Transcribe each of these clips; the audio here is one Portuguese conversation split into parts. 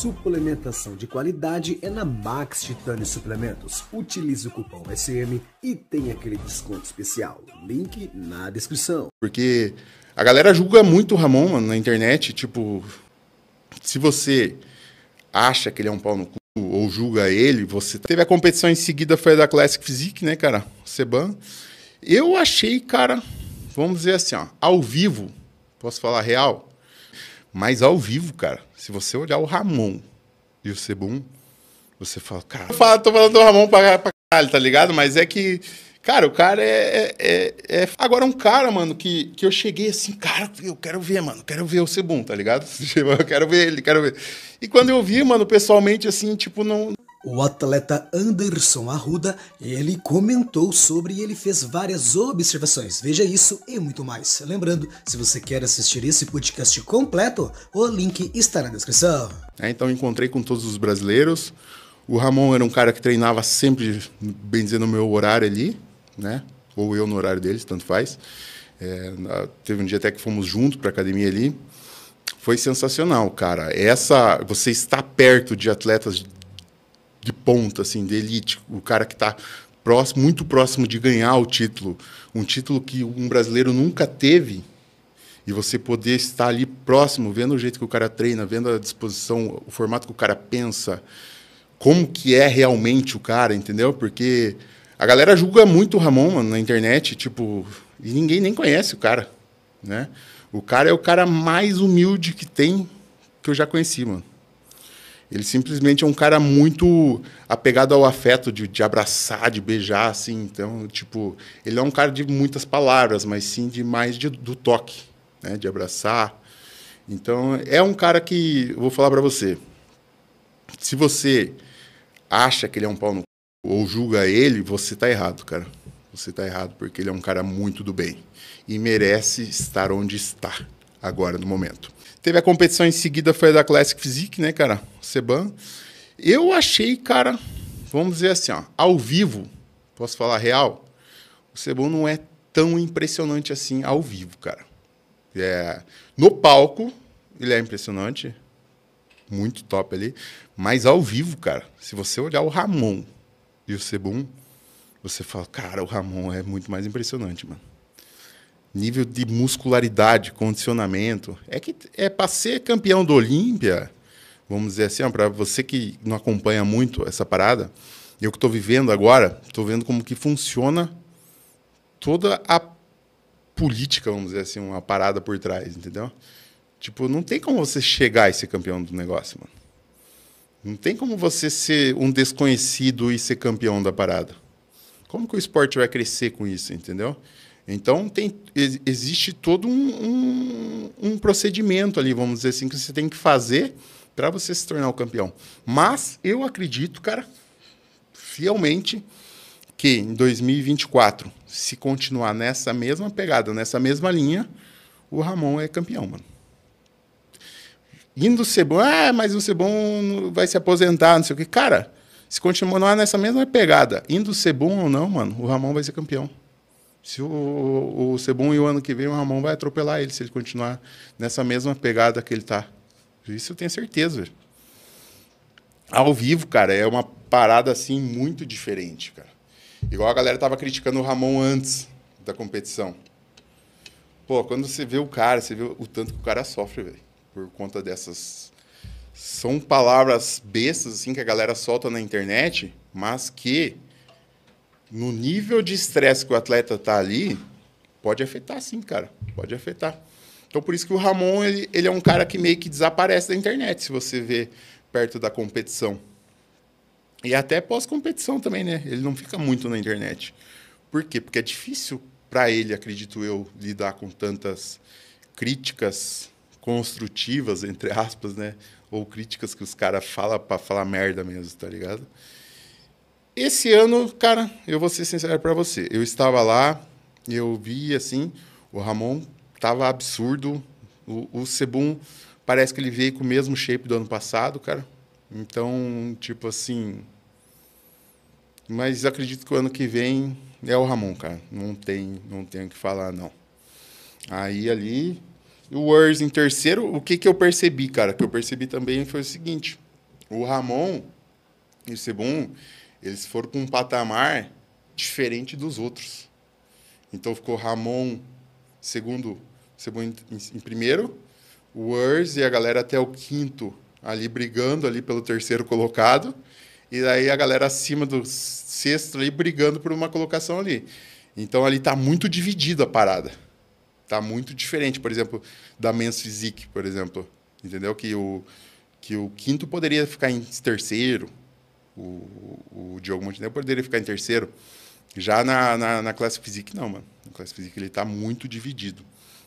Suplementação de qualidade é na Max Titani Suplementos. Utilize o cupom SM e tem aquele desconto especial. Link na descrição. Porque a galera julga muito o Ramon mano, na internet. Tipo, se você acha que ele é um pau no cu ou julga ele, você. Teve a competição em seguida, foi a da Classic Physique, né, cara? Seban. Eu achei, cara, vamos dizer assim, ó, ao vivo, posso falar real? Mas ao vivo, cara, se você olhar o Ramon e o Sebum, você fala, cara. Eu falo, tô falando do Ramon pra, pra caralho, tá ligado? Mas é que. Cara, o cara é, é, é, é Agora, um cara, mano, que, que eu cheguei assim, cara, eu quero ver, mano, quero ver o Sebum, tá ligado? Eu quero ver ele, quero ver. E quando eu vi, mano, pessoalmente, assim, tipo, não. O atleta Anderson Arruda, ele comentou sobre e ele fez várias observações. Veja isso e muito mais. Lembrando, se você quer assistir esse podcast completo, o link está na descrição. É, então encontrei com todos os brasileiros. O Ramon era um cara que treinava sempre, bem dizer, no meu horário ali, né? Ou eu no horário deles, tanto faz. É, teve um dia até que fomos juntos para academia ali. Foi sensacional, cara. Essa, você está perto de atletas de ponta, assim, de elite, o cara que está próximo, muito próximo de ganhar o título, um título que um brasileiro nunca teve, e você poder estar ali próximo, vendo o jeito que o cara treina, vendo a disposição, o formato que o cara pensa, como que é realmente o cara, entendeu? Porque a galera julga muito o Ramon mano, na internet, tipo, e ninguém nem conhece o cara, né? O cara é o cara mais humilde que tem que eu já conheci, mano. Ele simplesmente é um cara muito apegado ao afeto, de, de, abraçar, de beijar, assim. Então, tipo, ele é um cara de muitas palavras, mas sim de mais de, do toque, né? De abraçar. Então, é um cara que, vou falar para você, se você acha que ele é um pau no c... ou julga ele, você tá errado, cara. Você tá errado, porque ele é um cara muito do bem e merece estar onde está agora, no momento. Teve a competição em seguida, foi a da Classic Physique, né, cara? Seban. Eu achei, cara, vamos dizer assim, ó, ao vivo, posso falar real, o Seban não é tão impressionante assim ao vivo, cara. É, no palco, ele é impressionante, muito top ali, mas ao vivo, cara, se você olhar o Ramon e o Sebum, você fala, cara, o Ramon é muito mais impressionante, mano nível de muscularidade, condicionamento. É que é para ser campeão do Olímpia, vamos dizer assim, para você que não acompanha muito essa parada, eu que estou vivendo agora, estou vendo como que funciona toda a política, vamos dizer assim, uma parada por trás, entendeu? Tipo, não tem como você chegar e ser campeão do negócio, mano. Não tem como você ser um desconhecido e ser campeão da parada. Como que o esporte vai crescer com isso, entendeu? Então, tem, existe todo um, um, um procedimento ali, vamos dizer assim, que você tem que fazer para você se tornar o campeão. Mas eu acredito, cara, fielmente, que em 2024, se continuar nessa mesma pegada, nessa mesma linha, o Ramon é campeão, mano. Indo ser bom, ah, mas o Cebon vai se aposentar, não sei o que. Cara, se continuar nessa mesma pegada, indo ser bom ou não, mano, o Ramon vai ser campeão se o, o Cebum e o ano que vem o Ramon vai atropelar ele se ele continuar nessa mesma pegada que ele tá. Isso eu tenho certeza. Ao vivo, cara, é uma parada assim muito diferente, cara. Igual a galera tava criticando o Ramon antes da competição. Pô, quando você vê o cara, você vê o tanto que o cara sofre, velho, por conta dessas são palavras bestas assim que a galera solta na internet, mas que no nível de estresse que o atleta está ali, pode afetar sim, cara. Pode afetar. Então, por isso que o Ramon, ele, ele é um cara que meio que desaparece da internet, se você vê perto da competição. E até pós-competição também, né? Ele não fica muito na internet. Por quê? Porque é difícil para ele, acredito eu, lidar com tantas críticas construtivas, entre aspas, né? Ou críticas que os caras falam para falar merda mesmo, tá ligado? Esse ano, cara, eu vou ser sincero para você. Eu estava lá, eu vi assim, o Ramon tava absurdo. O, o Sebum parece que ele veio com o mesmo shape do ano passado, cara. Então, tipo assim. Mas acredito que o ano que vem é o Ramon, cara. Não tem, não tenho o que falar, não. Aí ali. O Words em terceiro, o que, que eu percebi, cara? O que eu percebi também foi o seguinte: o Ramon e o Sebum, eles foram com um patamar diferente dos outros. Então ficou Ramon segundo, segundo em, primeiro, o Urs e a galera até o quinto ali brigando ali pelo terceiro colocado. E aí a galera acima do sexto ali brigando por uma colocação ali. Então ali está muito dividida a parada. Tá muito diferente, por exemplo, da Men's Physique, por exemplo. Entendeu? Que o, que o quinto poderia ficar em terceiro, o, o Diogo Montenegro poderia ficar em terceiro. Já na, na, na classe física, não, mano. Na classe física ele está muito dividido.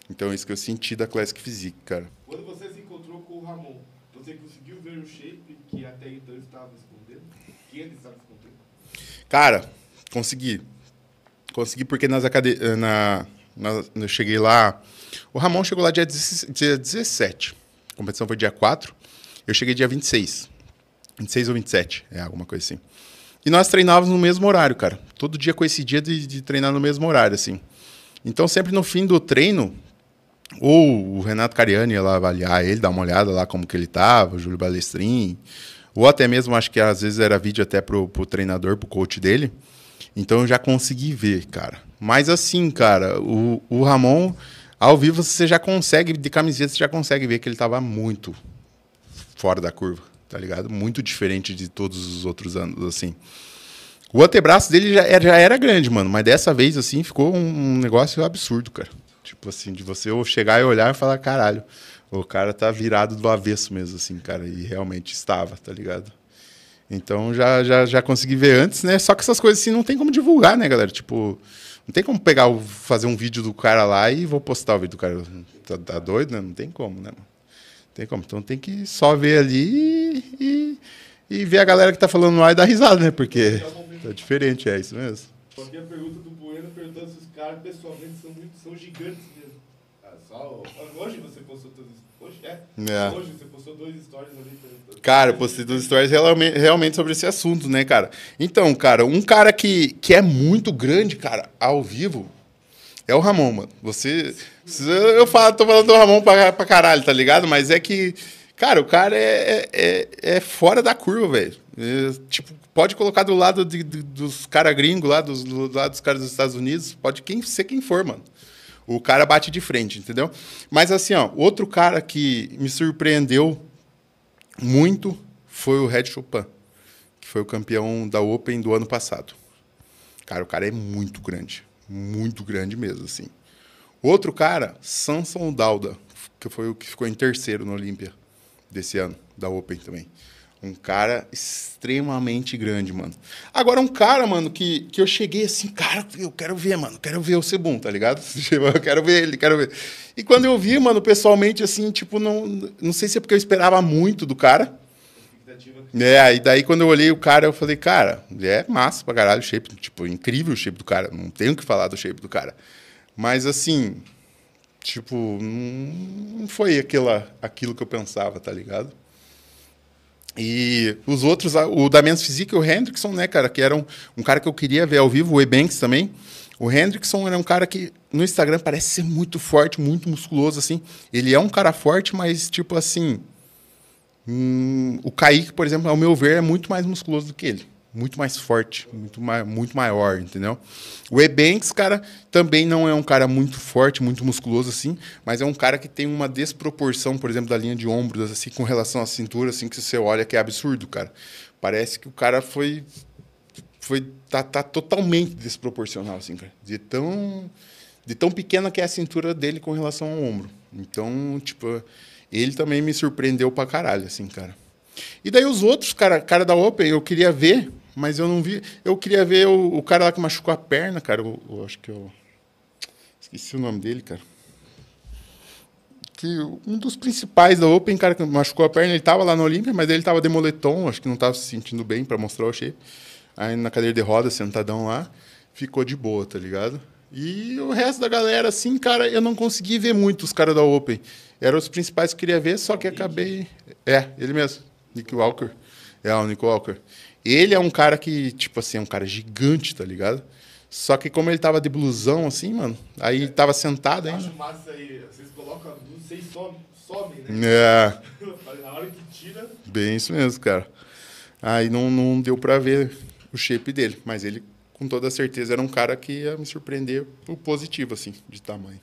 Então, é isso que eu senti da classe física, cara. Quando você se encontrou com o Ramon, você conseguiu ver o shape que até então estava escondendo? Que ele estava escondendo? Cara, consegui. Consegui porque nas acade... na... na... eu cheguei lá. O Ramon chegou lá dia, dia 17. A competição foi dia 4. Eu cheguei dia 26. 26 ou 27, é alguma coisa assim. E nós treinávamos no mesmo horário, cara. Todo dia com esse de, de treinar no mesmo horário, assim. Então, sempre no fim do treino, ou o Renato Cariani ia lá avaliar ele, dar uma olhada lá como que ele tava, o Júlio Balestrin, ou até mesmo, acho que às vezes era vídeo até pro, pro treinador, pro coach dele. Então, eu já consegui ver, cara. Mas assim, cara, o, o Ramon, ao vivo, você já consegue, de camiseta, você já consegue ver que ele tava muito fora da curva tá ligado? Muito diferente de todos os outros anos, assim. O antebraço dele já era, já era grande, mano, mas dessa vez, assim, ficou um negócio absurdo, cara. Tipo assim, de você chegar e olhar e falar, caralho, o cara tá virado do avesso mesmo, assim, cara, e realmente estava, tá ligado? Então já, já, já consegui ver antes, né? Só que essas coisas assim não tem como divulgar, né, galera? Tipo, não tem como pegar, fazer um vídeo do cara lá e vou postar o vídeo do cara. Tá, tá doido, né? Não tem como, né, mano? Não tem como. Então tem que só ver ali e, e, ver a galera que tá falando no ar e dar risada, né? Porque é tá diferente, é isso mesmo. Só que a pergunta do Bueno perguntando se os caras pessoalmente são, muito, são gigantes mesmo. Cara, é, só, hoje você postou tudo isso. Hoje é. é. Hoje você postou dois stories ali. Perguntando. Cara, eu postei dois stories realmente, realmente sobre esse assunto, né, cara? Então, cara, um cara que, que é muito grande, cara, ao vivo, é o Ramon, mano. Você. Eu falo, tô falando do Ramon pra, pra caralho, tá ligado? Mas é que Cara, o cara é, é, é, é fora da curva, velho. É, tipo, pode colocar do lado de, de, dos caras gringos lá, dos, do lado dos caras dos Estados Unidos, pode quem, ser quem for, mano. O cara bate de frente, entendeu? Mas assim, ó, outro cara que me surpreendeu muito foi o Red Chopin, que foi o campeão da Open do ano passado. Cara, o cara é muito grande. Muito grande mesmo, assim. Outro cara, Samson Dauda, que foi o que ficou em terceiro no Olímpia desse ano, da Open também. Um cara extremamente grande, mano. Agora, um cara, mano, que, que eu cheguei assim, cara, eu quero ver, mano, quero ver o Sebum, tá ligado? Tipo, eu quero ver ele, quero ver. E quando eu vi, mano, pessoalmente, assim, tipo, não, não sei se é porque eu esperava muito do cara. É, e daí quando eu olhei o cara, eu falei, cara, é massa pra caralho o shape, tipo, incrível o shape do cara, não tenho o que falar do shape do cara. Mas assim, Tipo, não foi aquela, aquilo que eu pensava, tá ligado? E os outros, o da Menos Physique e o Hendrickson, né, cara, que era um, um cara que eu queria ver ao vivo, o Ebanks também. O Hendrickson era um cara que no Instagram parece ser muito forte, muito musculoso, assim. Ele é um cara forte, mas, tipo assim. Hum, o Kaique, por exemplo, ao meu ver, é muito mais musculoso do que ele muito mais forte, muito, ma muito maior, entendeu? O Ebanks, cara, também não é um cara muito forte, muito musculoso assim, mas é um cara que tem uma desproporção, por exemplo, da linha de ombros, assim, com relação à cintura, assim, que você olha que é absurdo, cara. Parece que o cara foi. foi tá, tá totalmente desproporcional, assim, cara. De tão, de tão pequena que é a cintura dele com relação ao ombro. Então, tipo, ele também me surpreendeu pra caralho, assim, cara. E daí os outros, cara, cara da Open, eu queria ver mas eu não vi. Eu queria ver o, o cara lá que machucou a perna, cara. Eu, eu acho que eu. É esqueci o nome dele, cara. Que um dos principais da Open, cara, que machucou a perna, ele tava lá na Olímpia, mas ele tava de moletom, acho que não tava se sentindo bem para mostrar o shape. Aí na cadeira de roda, sentadão lá, ficou de boa, tá ligado? E o resto da galera, assim, cara, eu não consegui ver muito os caras da Open. Eram os principais que eu queria ver, só que acabei. É, ele mesmo, Nick Walker. É, o Nick Walker. Ele é um cara que, tipo assim, é um cara gigante, tá ligado? Só que como ele tava de blusão, assim, mano, aí é. tava sentado ainda. Acho massa aí, vocês colocam a luz, vocês sobem, né? É. Na hora que tira... Bem isso mesmo, cara. Aí não, não deu pra ver o shape dele, mas ele, com toda certeza, era um cara que ia me surpreender o positivo, assim, de tamanho.